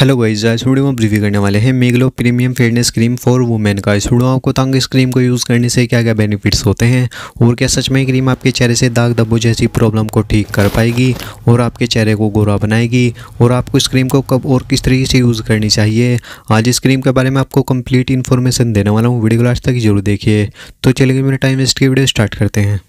hello guys आज video में review करने वाले हैं Meglow premium fairness cream for women का इस वीडियो आपको तंग इस क्रीम को यूज़ करने से क्या क्या बेनिफिट्स होते हैं और क्या सच में क्रीम आपके चेहरे से दाग दब्बू जैसी प्रॉब्लम को ठीक कर पाएगी और आपके चेहरे को गोरा बनाएगी और आपको इस क्रीम को कब और किस तरीके से यूज़ करनी चाहिए आज इस क्रीम के बारे में आपको कम्प्लीट इन्फॉर्मेशन देने वाला हूँ वीडियो को लास्ट तक जरूर देखिए तो चलिए मेरे टाइम वेस्ट की वीडियो स्टार्ट करते हैं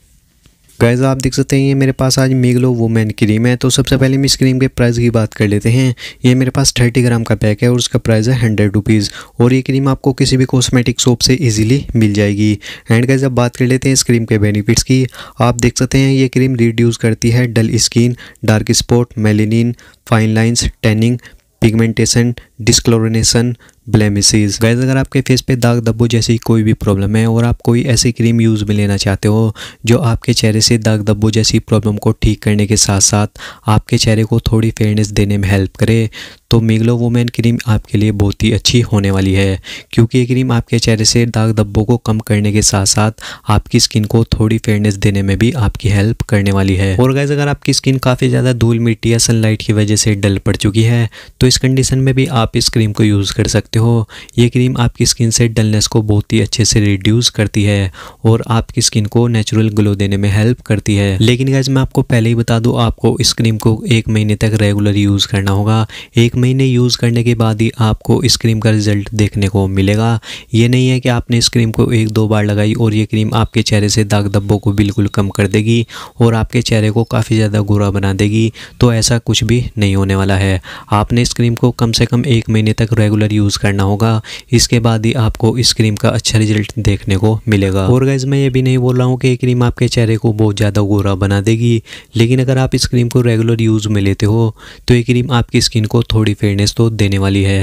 गैज़ आप देख सकते हैं ये मेरे पास आज मेगलो वोमेन क्रीम है तो सबसे पहले हम इस क्रीम के प्राइस की बात कर लेते हैं ये मेरे पास थर्टी ग्राम का पैक है और उसका प्राइस है हंड्रेड रुपीज़ और ये क्रीम आपको किसी भी कॉस्मेटिक शॉप से इजीली मिल जाएगी एंड गैज़ अब बात कर लेते हैं इस क्रीम के बेनिफिट्स की आप देख सकते हैं ये क्रीम रिड्यूस करती है डल स्किन डार्क स्पॉट मेलिन fine lines tanning pigmentation discolouration blemishes guys अगर आपके फेस पे दाग धब्बों जैसी कोई भी प्रॉब्लम है और आप कोई ऐसी क्रीम यूज़ में लेना चाहते हो जो आपके चेहरे से दाग धब्बों जैसी प्रॉब्लम को ठीक करने के साथ साथ आपके चेहरे को थोड़ी फेयरनेस देने में हेल्प करे तो मिगलो वोमेन क्रीम आपके लिए बहुत ही अच्छी होने वाली है क्योंकि ये क्रीम आपके चेहरे से दाग धब्बों को कम करने के साथ साथ आपकी स्किन को थोड़ी फेयरनेस देने में भी आपकी हेल्प करने वाली है और गैस अगर आपकी स्किन काफ़ी ज़्यादा धूल मिट्टी या सनलाइट की वजह से डल पड़ चुकी है तो इस कंडीशन में भी आप इस क्रीम को यूज़ कर सकते हो सकते हो ये क्रीम आपकी स्किन से डलनेस को बहुत ही अच्छे से रिड्यूस करती है और आपकी स्किन को नेचुरल ग्लो देने में हेल्प करती है लेकिन गैज मैं आपको पहले ही बता दूँ आपको इस क्रीम को एक महीने तक रेगुलर यूज़ करना होगा एक महीने यूज़ करने के बाद ही आपको इस क्रीम का रिजल्ट देखने को मिलेगा ये नहीं है कि आपने इस क्रीम को एक दो बार लगाई और ये क्रीम आपके चेहरे से दाग धब्बों को बिल्कुल कम कर देगी और आपके चेहरे को काफ़ी ज़्यादा गोरा बना देगी तो ऐसा कुछ भी नहीं होने वाला है आपने इस क्रीम को कम से कम एक महीने तक रेगुलर यूज़ करना होगा इसके बाद ही आपको इस क्रीम का अच्छा रिजल्ट देखने को मिलेगा और गाइज मैं ये भी नहीं बोल रहा हूँ कि ये क्रीम आपके चेहरे को बहुत ज़्यादा गोरा बना देगी लेकिन अगर आप इस क्रीम को रेगुलर यूज़ में लेते हो तो ये क्रीम आपकी स्किन को थोड़ी फेयरनेस तो देने वाली है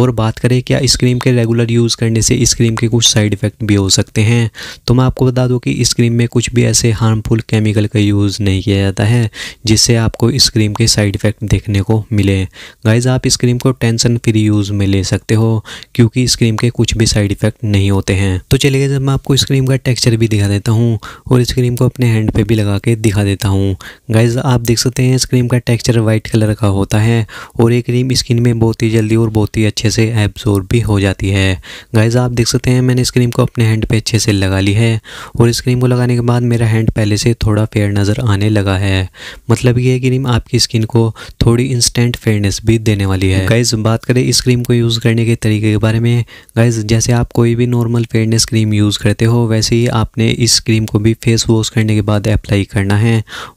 और बात करें क्या इस क्रीम के रेगुलर यूज़ करने से इस क्रीम के कुछ साइड इफ़ेक्ट भी हो सकते हैं तो मैं आपको बता दूँ कि इस क्रीम में कुछ भी ऐसे हार्मफुल केमिकल का यूज़ नहीं किया जाता है जिससे आपको इस क्रीम के साइड इफ़ेक्ट देखने को मिले गाइज आप इस क्रीम को टेंशन फ्री यूज़ में ले सकते हो क्योंकि इस क्रीम के कुछ भी साइड इफ़ेक्ट नहीं होते हैं तो चलिए जब मैं आपको इस क्रीम का टेक्सचर भी दिखा देता हूँ और इस क्रीम को अपने हैंड पे भी लगा के दिखा देता हूँ गाइज आप देख सकते हैं इस क्रीम का टेक्स्चर वाइट कलर का होता है और ये क्रीम स्किन में बहुत ही जल्दी और बहुत ही अच्छे से एब्जॉर्ब भी हो जाती है गाइज आप देख सकते हैं मैंने इस क्रीम को अपने हैंड पे अच्छे से लगा ली है और इस क्रीम को लगाने के बाद मेरा हैंड पहले से थोड़ा फेयर नज़र आने लगा है मतलब ये क्रीम आपकी स्किन को थोड़ी इंस्टेंट फेयरनेस भी देने वाली है गाइज बात करें इस क्रीम को यूज़ करने के तरीके के बारे में गाइज जैसे आप कोई भी नॉर्मल फेयरनेस क्रीम यूज़ करते हो वैसे ही आपने इस क्रीम को भी फेस वॉश करने के बाद अप्लाई करना है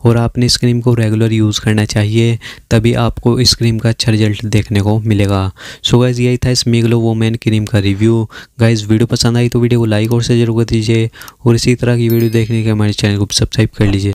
और आपने इस क्रीम को रेगुलर यूज़ करना चाहिए तभी आपको इस क्रीम का अच्छा रिजल्ट देखने को मिलेगा सो गाइज यही था इस मेगलो वोमेन क्रीम का रिव्यू गाइज वीडियो पसंद आई तो वीडियो को लाइक और शेयर जरूर कर दीजिए और इसी तरह की वीडियो देखने के हमारे चैनल को सब्सक्राइब कर लीजिए